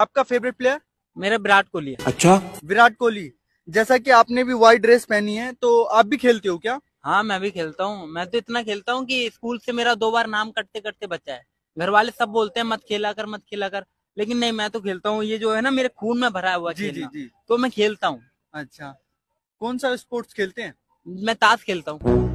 आपका favourite player मेरा विराट कोहली अच्छा विराट कोहली जैसा कि आपने भी व्हाइट ड्रेस पहनी है तो आप भी खेलते हो क्या हाँ मैं भी खेलता हूँ मैं तो इतना खेलता हूँ कि स्कूल से मेरा दो बार नाम कटते कटते बच्चा है घर वाले सब बोलते हैं मत खेला कर मत खेला कर लेकिन नहीं मैं तो खेलता हूँ ये जो है ना मेरे खून में भरा हुआ जी जी जी तो मैं खेलता हूँ अच्छा कौन सा स्पोर्ट्स खेलते हैं मैं ताश खेलता हूँ